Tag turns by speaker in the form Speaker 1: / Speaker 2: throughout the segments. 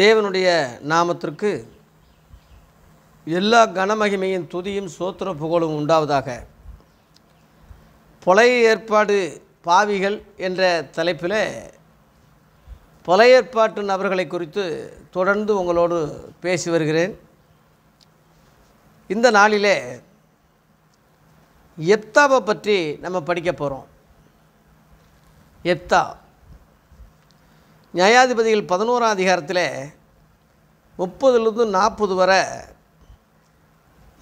Speaker 1: தேவனுடைய நாமத்திற்கு எல்லா கனமகிமையின் துதியும் சோத்திர புகழும் உண்டாவதாக பொலை ஏற்பாடு பாவிகள் என்ற தலைப்பில் பொலையேற்பாட்டு ஏற்பாட்டு நபர்களை குறித்து தொடர்ந்து உங்களோடு பேசி வருகிறேன் இந்த நாளிலே எப்தாவை பற்றி நம்ம படிக்க போகிறோம் எப்தா நியாயாதிபதிகள் பதினோராம் அதிகாரத்தில் முப்பதுலேருந்து நாற்பது வரை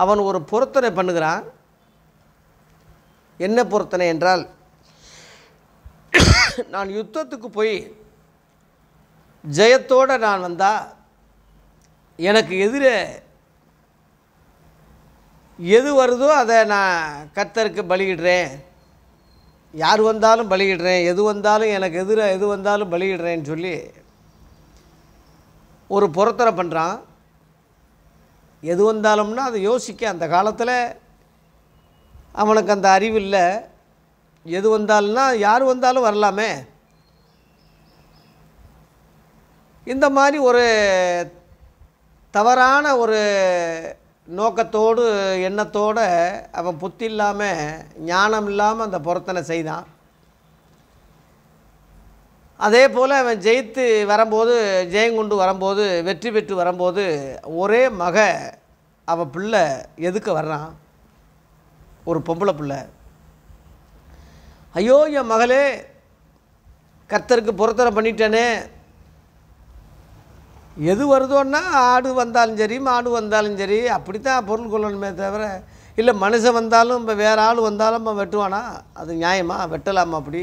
Speaker 1: அவன் ஒரு பொருத்தனை பண்ணுகிறான் என்ன பொருத்தனை என்றால் நான் யுத்தத்துக்கு போய் ஜெயத்தோடு நான் வந்தால் எனக்கு எதிர எது வருதோ அதை நான் கத்தருக்கு பலியிடுறேன் யார் வந்தாலும் பலியிடுறேன் எது வந்தாலும் எனக்கு எதிராக எது வந்தாலும் பலியிடுறேன்னு சொல்லி ஒரு பொறத்தரை பண்ணுறான் எது வந்தாலும்னா அதை யோசிக்க அந்த காலத்தில் அவனுக்கு அந்த அறிவு இல்லை எது வந்தாலும்னா யார் வந்தாலும் வரலாமே இந்த மாதிரி ஒரு தவறான ஒரு நோக்கத்தோடு எண்ணத்தோடு அவன் புத்தி இல்லாமல் ஞானம் இல்லாமல் அந்த பொருத்தனை செய்தான் அதே போல் அவன் ஜெயித்து வரும்போது ஜெயங்குண்டு வரும்போது வெற்றி பெற்று வரும்போது ஒரே மக அவன் பிள்ளை எதுக்கு வர்றான் ஒரு பொம்பளை பிள்ளை ஐயோ என் மகளே கர்த்தருக்கு பொருத்தனை பண்ணிட்டேனே எது வருதோன்னா ஆடு வந்தாலும் சரி மாடு வந்தாலும் சரி அப்படி தான் பொருள் கொள்ளணுமே தவிர இல்லை மனுஷன் வந்தாலும் இப்போ வேறு ஆள் வந்தாலும் இப்போ வெட்டுவானா அது நியாயமா வெட்டலாமா அப்படி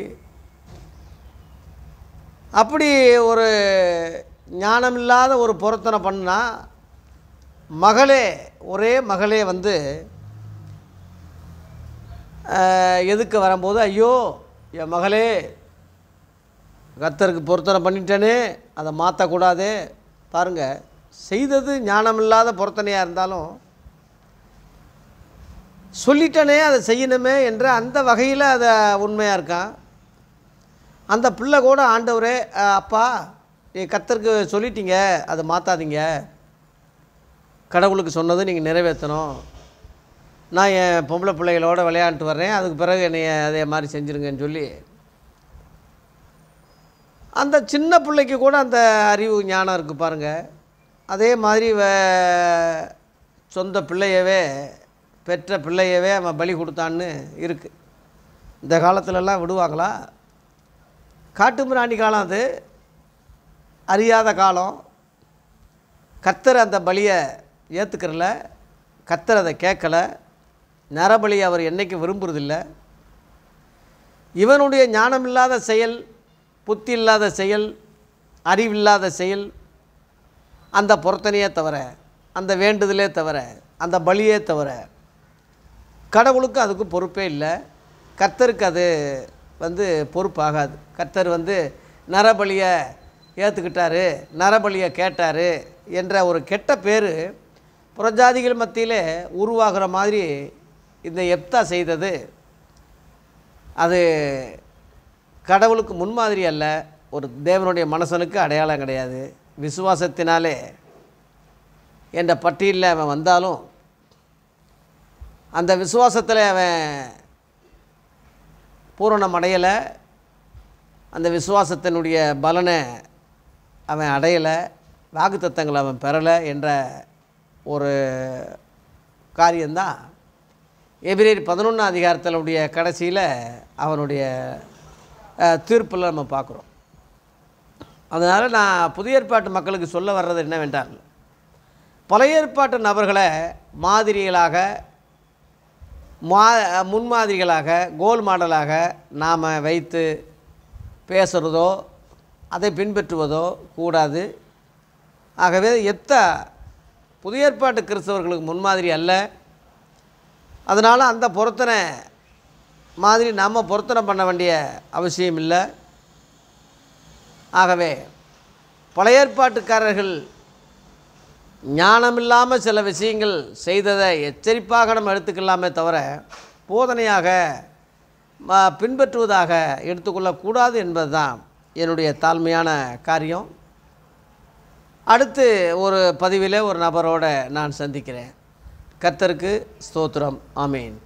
Speaker 1: அப்படி ஒரு ஞானம் இல்லாத ஒரு பொருத்தனை பண்ணால் மகளே ஒரே மகளே வந்து எதுக்கு வரும்போது ஐயோ என் மகளே கத்தருக்கு பொருத்தனை பண்ணிட்டேனே அதை மாற்றக்கூடாதே பாருங்கள் செய்தது ஞானமில்லாத பொருத்தனையாக இருந்தாலும் சொல்லிட்டனே அதை செய்யணுமே என்ற அந்த வகையில் அதை உண்மையாக இருக்கான் அந்த பிள்ளை கூட ஆண்டவரே அப்பா நீ கத்தருக்கு சொல்லிட்டீங்க அதை மாற்றாதீங்க கடவுளுக்கு சொன்னது நீங்கள் நிறைவேற்றணும் நான் என் பொம்பளை பிள்ளைகளோடு விளையாண்டுட்டு வர்றேன் அதுக்கு பிறகு என்னை அதே மாதிரி செஞ்சுருங்கன்னு சொல்லி அந்த சின்ன பிள்ளைக்கு கூட அந்த அறிவு ஞானம் இருக்குது பாருங்கள் அதே மாதிரி சொந்த பிள்ளையவே பெற்ற பிள்ளையவே அவன் பலி கொடுத்தான்னு இருக்குது இந்த காலத்துலலாம் விடுவாங்களா காட்டு மிராண்டி காலம் அது அறியாத காலம் கத்தர் அந்த பலியை ஏற்றுக்கிறல கத்தர் அதை கேட்கலை நரபலி அவர் என்றைக்கு விரும்புறதில்லை இவனுடைய ஞானம் இல்லாத செயல் புத்தில்லாத செயல் அறிவில்லாத செயல் அந்த பொருத்தனையே தவிர அந்த வேண்டுதலே தவிர அந்த பலியே தவிர கடவுளுக்கு அதுக்கு பொறுப்பே இல்லை கர்த்தருக்கு அது வந்து பொறுப்பாகாது கர்த்தர் வந்து நரபலியை ஏற்றுக்கிட்டாரு நரபலியை கேட்டார் என்ற ஒரு கெட்ட பேர் புறஜாதிகள் மத்தியில் உருவாகிற மாதிரி இந்த எப்தா செய்தது அது கடவுளுக்கு முன்மாதிரி அல்ல ஒரு தேவனுடைய மனசனுக்கு அடையாளம் கிடையாது விசுவாசத்தினாலே என்ற பட்டியலில் அவன் வந்தாலும் அந்த விசுவாசத்தில் அவன் பூரணம் அடையலை அந்த விசுவாசத்தினுடைய பலனை அவன் அடையலை வாக்குத்தத்தங்களை அவன் பெறலை என்ற ஒரு காரியம்தான் எபிரேரி பதினொன்றாம் அதிகாரத்தினுடைய கடைசியில் அவனுடைய தீர்ப்பில் நம்ம பார்க்குறோம் அதனால் நான் புதிய ஏற்பாட்டு மக்களுக்கு சொல்ல வர்றது என்னவென்றால் பழைய ஏற்பாட்டு நபர்களை மாதிரிகளாக மா முன்மாதிரிகளாக கோல் மாடலாக நாம் வைத்து பேசுகிறதோ அதை பின்பற்றுவதோ கூடாது ஆகவே எத்த புதிய ஏற்பாட்டு கிறிஸ்தவர்களுக்கு முன்மாதிரி அல்ல அதனால் அந்த பொருத்தனை மாதிரி நாம் பொருத்தனை பண்ண வேண்டிய அவசியம் இல்லை ஆகவே பழைய ஏற்பாட்டுக்காரர்கள் ஞானமில்லாமல் சில விஷயங்கள் செய்ததை எச்சரிப்பாக நம்ம எடுத்துக்கலாமே தவிர போதனையாக பின்பற்றுவதாக எடுத்துக்கொள்ளக்கூடாது என்பது தான் என்னுடைய தாழ்மையான காரியம் அடுத்து ஒரு பதிவில் ஒரு நபரோடு நான் சந்திக்கிறேன் கத்தருக்கு ஸ்தோத்திரம் ஆமீன்